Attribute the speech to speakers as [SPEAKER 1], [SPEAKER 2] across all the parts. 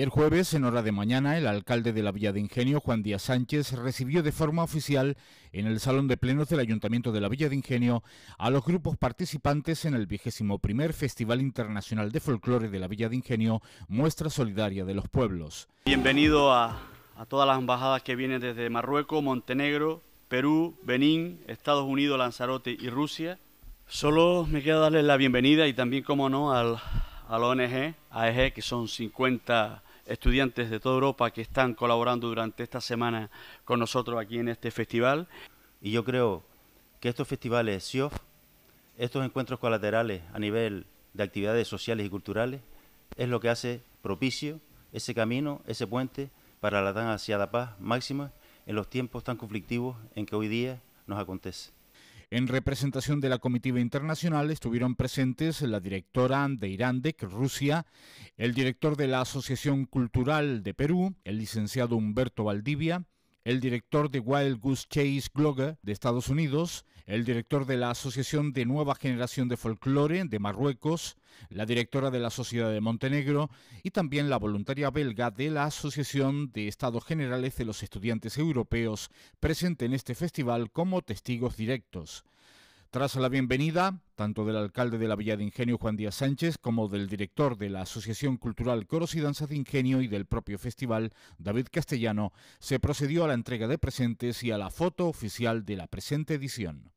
[SPEAKER 1] Ayer jueves, en hora de mañana, el alcalde de la Villa de Ingenio, Juan Díaz Sánchez, recibió de forma oficial en el Salón de Plenos del Ayuntamiento de la Villa de Ingenio a los grupos participantes en el vigésimo primer Festival Internacional de Folclore de la Villa de Ingenio, muestra solidaria de los pueblos. Bienvenido a, todas las embajadas que vienen desde Marruecos, Montenegro, Perú, Benín, Estados Unidos, Lanzarote y Rusia. Solo me queda darles la bienvenida y también, como no, al, a la e ONG, AEG, que son 50 estudiantes de toda Europa que están colaborando durante esta semana con nosotros aquí en este festival. Y yo creo que estos festivales SIOF, estos encuentros colaterales a nivel de actividades sociales y culturales, es lo que hace propicio ese camino, ese puente para la tan ansiada paz máxima en los tiempos tan conflictivos en que hoy día nos acontece. En representación de la comitiva internacional estuvieron presentes la directora de Irandec, Rusia, el director de la Asociación Cultural de Perú, el licenciado Humberto Valdivia, el director de Wild Goose Chase blogger de Estados Unidos, el director de la Asociación de Nueva Generación de Folclore de Marruecos, la directora de la Sociedad de Montenegro y también la voluntaria belga de la Asociación de Estados Generales de los Estudiantes Europeos presente en este festival como testigos directos. Tras la bienvenida, tanto del alcalde de la Villa de Ingenio, Juan Díaz Sánchez, como del director de la Asociación Cultural Coros y Danzas de Ingenio y del propio festival, David Castellano, se procedió a la entrega de presentes y a la foto oficial de la presente edición.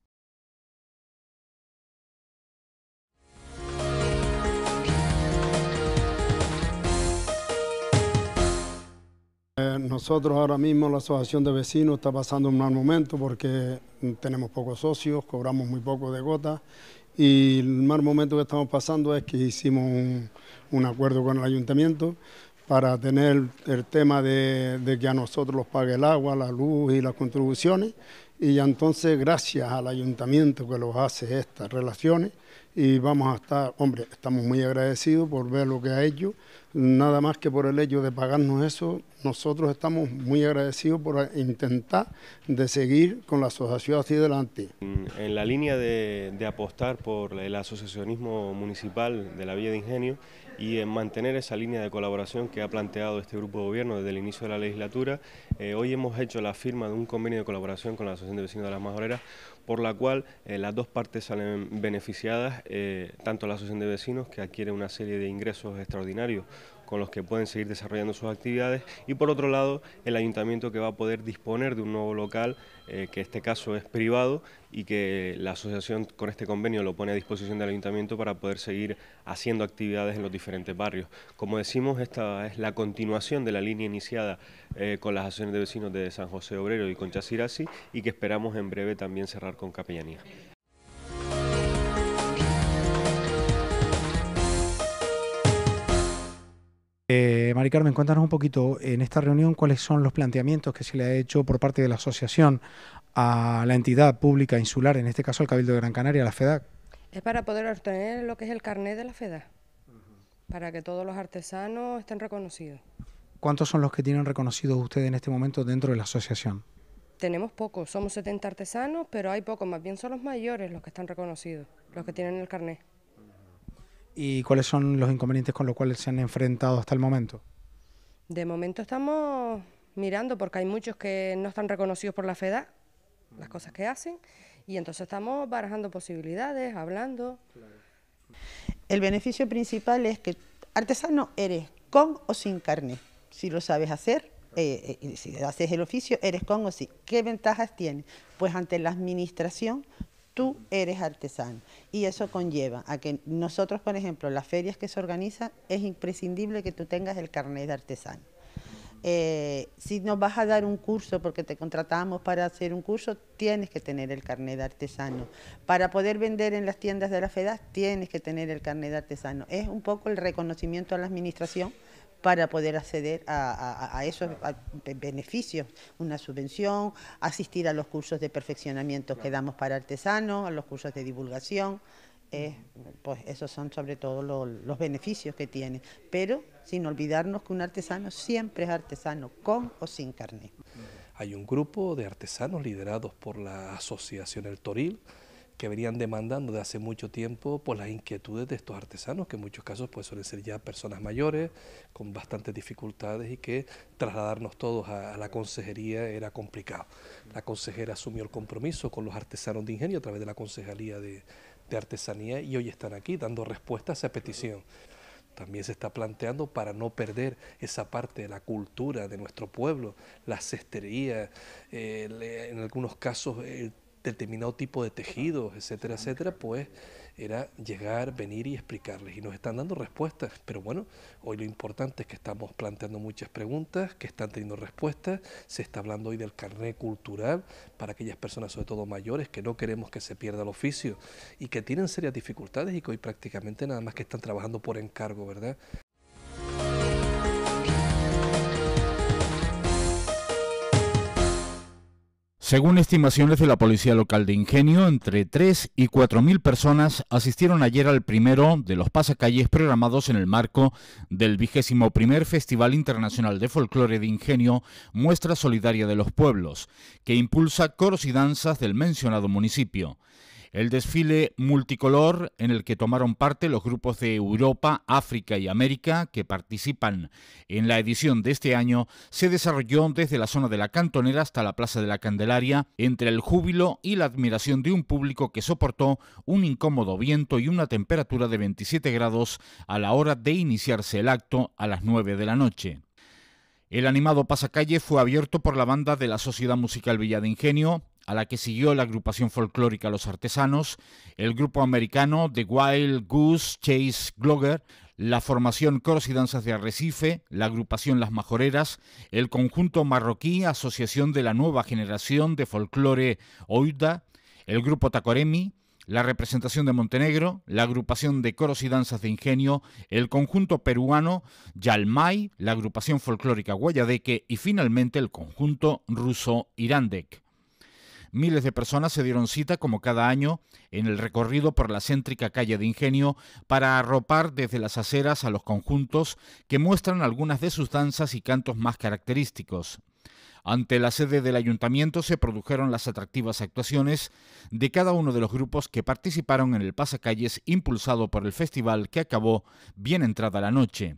[SPEAKER 1] Eh, nosotros ahora mismo la Asociación de Vecinos está pasando un mal momento porque mm, tenemos pocos socios, cobramos muy poco de gota y el mal momento que estamos pasando es que hicimos un, acuerdo con el ayuntamiento para tener el tema de, de, que a nosotros los pague el agua, la luz y las contribuciones. Y entonces, gracias al ayuntamiento que los hace estas relaciones, y vamos a estar, hombre, estamos muy agradecidos por ver lo que ha hecho, nada más que por el hecho de pagarnos eso, nosotros estamos muy agradecidos por intentar de seguir con la asociación hacia adelante. En la línea de, apostar por el asociacionismo municipal de la Villa de Ingenio y en mantener esa línea de colaboración que ha planteado este grupo de gobierno desde el inicio de la legislatura, eh, hoy hemos hecho la firma de un convenio de colaboración con la Asociación de Vecinos de las Majoreras, por la cual eh, las dos partes salen beneficiadas, eh, tanto la Asociación de Vecinos, que adquiere una serie de ingresos extraordinarios con los que pueden seguir desarrollando sus actividades y por otro lado el ayuntamiento que va a poder disponer de un nuevo local, eh, que en este caso es privado y que la asociación con este convenio lo pone a disposición del ayuntamiento para poder seguir haciendo actividades en los diferentes barrios. Como decimos, esta es la continuación de la línea iniciada eh, con las acciones de vecinos de San José Obrero y con Chasirasi y que esperamos en breve también cerrar con Capellanía. María Mari Carmen, cuéntanos un poquito en esta reunión cuáles son los planteamientos que se le ha hecho por parte de la asociación a la entidad pública insular, en este caso el Cabildo de Gran Canaria, la FEDAC. Es para poder obtener lo que es el carnet de la FEDAC, para que todos los artesanos estén reconocidos. ¿Cuántos son los que tienen reconocidos ustedes en este momento dentro de la asociación? Tenemos pocos, somos 70 artesanos, pero hay pocos, más bien son los mayores los que están reconocidos, los que tienen el carnet y cuáles son los inconvenientes con los cuales se han enfrentado hasta el momento? De momento estamos mirando porque hay muchos que no están reconocidos por la FEDA, las cosas que hacen, y entonces estamos barajando posibilidades,
[SPEAKER 2] hablando.
[SPEAKER 1] El beneficio principal es que artesano eres con o sin carne, si lo sabes hacer. Eh, eh, si haces el oficio, eres con o sin. ¿Qué ventajas tiene? Pues ante la administración tú eres artesano. Y eso conlleva a que nosotros, por ejemplo, las ferias que se organizan, es imprescindible que tú tengas el carnet de artesano. Eh, si nos vas a dar un curso, porque te contratamos para hacer un curso, tienes que tener el carnet de artesano. Para poder vender en las tiendas de la FEDAS, tienes que tener el carnet de artesano. Es un poco el reconocimiento a la administración para poder acceder a, esos beneficios, una subvención, asistir a los cursos de perfeccionamiento que damos para artesanos, a los cursos de divulgación. Eh, pues esos son sobre todo los beneficios que tiene, pero sin olvidarnos que un artesano siempre es artesano, con o sin carnet.
[SPEAKER 2] Hay un grupo de artesanos liderados por la Asociación El Toril, que venían demandando de hace mucho tiempo por las inquietudes de estos artesanos, que en muchos casos pues, suelen ser ya personas mayores, con bastantes dificultades y que trasladarnos todos a, la consejería era complicado. La consejera asumió el compromiso con los artesanos de ingenio a través de la Consejería de, Artesanía y hoy están aquí dando respuesta a esa petición también se está planteando para no perder esa parte de la cultura de nuestro pueblo, la cestería, eh, en algunos casos el determinado tipo de tejidos, etcétera, etcétera, pues era llegar, venir y explicarles. Y nos están dando respuestas, pero bueno, hoy lo importante es que estamos planteando muchas preguntas, que están teniendo respuestas, se está hablando hoy del carné cultural para aquellas personas, sobre todo mayores, que no queremos que se pierda el oficio y que tienen serias dificultades y que hoy prácticamente nada más que están trabajando por encargo, ¿verdad?
[SPEAKER 1] Según estimaciones de la Policía Local de Ingenio, entre 3 y 4 mil personas asistieron ayer al primero de los pasacalles programados en el marco del vigésimo primer Festival Internacional de Folclore de Ingenio, Muestra Solidaria de los Pueblos, que impulsa coros y danzas del mencionado municipio. El desfile multicolor en el que tomaron parte los grupos de Europa, África y América que participan en la edición de este año se desarrolló desde la zona de la Cantonera hasta la Plaza de la Candelaria, entre el júbilo y la admiración de un público que soportó un incómodo viento y una temperatura de 27 grados a la hora de iniciarse el acto a las 9 de la noche. El animado pasacalle fue abierto por la banda de la Sociedad Musical Villa de Ingenio, a la que siguió la agrupación folclórica Los Artesanos, el grupo americano The Wild Goose Chase Glogger, la formación Coros y Danzas de Arrecife, la agrupación Las Majoreras, el conjunto marroquí Asociación de la Nueva Generación de Folclore Oida, el grupo Tacoremi, la representación de Montenegro, la agrupación de coros y danzas de ingenio, el conjunto peruano Yalmay, la agrupación folclórica Guayadeque y finalmente el conjunto ruso Irandek. Miles de personas se dieron cita como cada año en el recorrido por la céntrica calle de Ingenio para arropar desde las aceras a los conjuntos que muestran algunas de sus danzas y cantos más característicos. Ante la sede del ayuntamiento se produjeron las atractivas actuaciones de cada uno de los grupos que participaron en el pasacalles impulsado por el festival que acabó bien entrada la noche.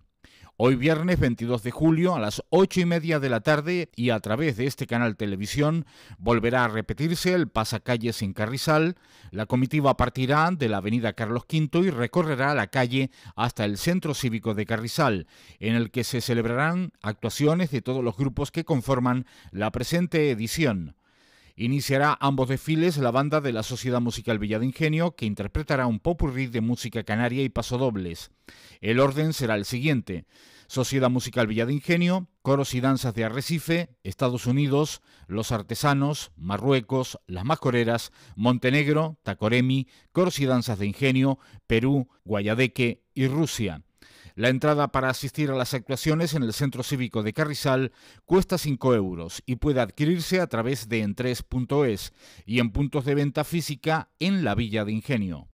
[SPEAKER 1] Hoy viernes 22 de julio a las 8 y media de la tarde y a través de este canal televisión volverá a repetirse el Pasacalle sin Carrizal. La comitiva partirá de la avenida Carlos V y recorrerá la calle hasta el centro cívico de Carrizal, en el que se celebrarán actuaciones de todos los grupos que conforman la presente edición. Iniciará ambos desfiles la banda de la Sociedad Musical Villa de Ingenio, que interpretará un popurrí de música canaria y pasodobles. El orden será el siguiente. Sociedad Musical Villa de Ingenio, Coros y Danzas de Arrecife, Estados Unidos, Los Artesanos, Marruecos, Las Mascoreras, Montenegro, Tacoremi, Coros y Danzas de Ingenio, Perú, Guayadeque y Rusia. La entrada para asistir a las actuaciones en el Centro Cívico de Carrizal cuesta 5 euros y puede adquirirse a través de entres.es y en puntos de venta física en la Villa de Ingenio.